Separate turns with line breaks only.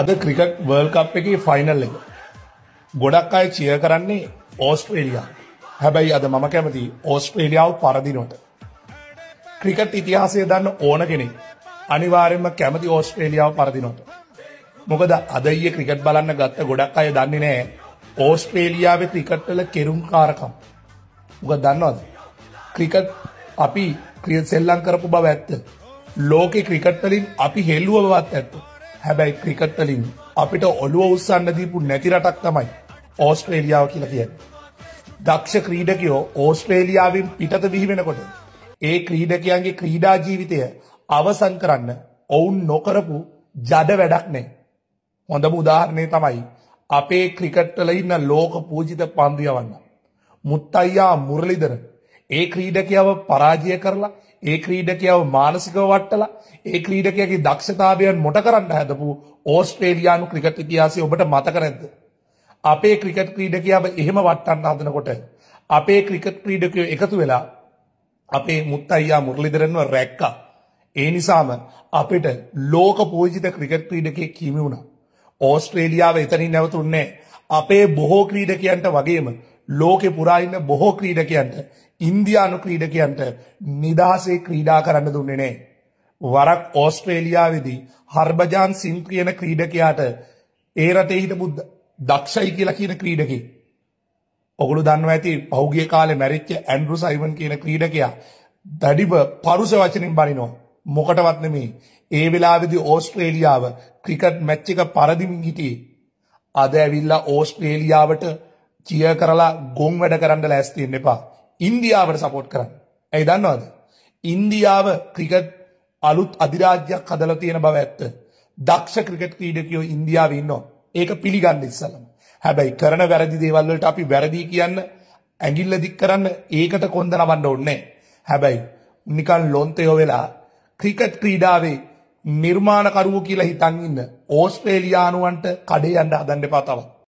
අද cricket world කප් එකේ final එක. ගොඩක් අය චිය කරන්නේ ඕස්ට්‍රේලියා. හැබැයි අද මම කැමති ඕස්ට්‍රේලියාව පරදිනොට. ක්‍රිකට් ඉතිහාසය දන්න ඕන කෙනෙක් අනිවාර්යෙන්ම කැමති ඕස්ට්‍රේලියාව පරදිනොට. මොකද අද ඊයේ ක්‍රිකට් බලන්න ගත්ත ගොඩක් අය දන්නේ නැහැ ඕස්ට්‍රේලියාවේ ක්‍රිකට් වල කෙරුම්කාරකම්. මොකද දන්නවද? ක්‍රිකට් අපි ක්‍රිය සෙල්ලම් කරපු බව ඇත්ත. ලෝකේ ක්‍රිකට් වලින් අපි හෙළුව බවත් ඇත්ත. හැබැයි ක්‍රිකට් වලින් අපිට ඔළුව උස්සන්න දීපු නැති රටක් තමයි ඕස්ට්‍රේලියාව කියලා කියන්නේ. දක්ෂ ක්‍රීඩකයෝ ඕස්ට්‍රේලියාවෙන් පිටත බිහිවෙනකොට ඒ ක්‍රීඩකයන්ගේ ක්‍රීඩා ජීවිතය අවසන් කරන්න ඔවුන් නොකරපු ජඩ වැඩක් නෑ. හොඳම උදාහරණය තමයි අපේ ක්‍රිකට්වල ඉන්න ලෝක පූජිත පන්දු යවන්න. මුත්තයියා මුරලිදරන් ඒ ක්‍රීඩකයාව පරාජය කරලා ඒ ක්‍රීඩකයාව මානසිකව වට්ටලා ඒ ක්‍රීඩකයාගේ දක්ෂතාවයන් මොට කරන්න හැදපු ඕස්ට්‍රේලියානු ක්‍රිකට් ඉතිහාසය ඔබට මතක නැද්ද? අපේ ක්‍රිකට් ක්‍රීඩකයාව එහෙම වට්ටන්න හදනකොට අපේ ක්‍රිකට් ක්‍රීඩකයෝ එකතු වෙලා අපේ මුත්තයියා මුරලිදරන්ව රැක්කා. ඒ නිසාම අපිට ලෝක පූජිත ක්‍රිකට් ක්‍රීඩකයෙක් කීමි වුණා. ඕස්ට්‍රේලියාව එතනින් නැවතුන්නේ අපේ බොහෝ ක්‍රීඩකයන්ට වගේම ලෝකෙ පුරා ඉන්න බොහෝ ක්‍රීඩකයන්ට ඉන්දියානු ක්‍රීඩකයන්ට නිදහසේ ක්‍රීඩා කරන්න දුන්නේ නැහැ. වරක් ඕස්ට්‍රේලියාවේදී හර්බජාන් සිම් කියන ක්‍රීඩකයාට ඒ රටේ හිටපු දක්ෂයි කියලා කියන ක්‍රීඩකෙක්. ඔගොල්ලෝ දන්නවා ඇති පහුගිය කාලේ මැරිච්ච ඇන්ඩ්‍රු සයිමන් කියන ක්‍රීඩකයා දැඩිව පරුෂ වචනින් බනිනවා. මොකටවත් නෙමෙයි. ඒ වෙලාවේදී ඕස්ට්‍රේලියාව ක්‍රිකට් මැච් එක පරදිමින් හිටියේ. අද ඇවිල්ලා ඕස්ට්‍රේලියාවට ජිය කරලා ගොන් වැඩ කරන්න ලෑස්තියෙන් එපා. ඉන්දියාවට සපෝට් කරන්න. ඇයි දන්නවද? ඉන්දියාව ක්‍රිකට් අලුත් අධිරාජ්‍යයක් හදලා තියෙන බව ඇත්ත. දක්ෂ ක්‍රිකට් ක්‍රීඩකයෝ ඉන්දියාවේ ඉන්නවා. ඒක පිළිගන්න ඉස්සලම. හැබැයි කරන වැරදි දේවල් වලට අපි වැරදි කියන්න ඇඟිල්ල දික් කරන්න ඒකට කොන්ද නවන්න ඕනේ. හැබැයි නිකන් ලොන්තයෝ වෙලා ක්‍රිකට් ක්‍රීඩාවේ නිර්මාණකරුවෝ කියලා හිතන් ඉන්න ඕස්ට්‍රේලියානුවන්ට කඩේ යන්න හදන්න එපා තවත්.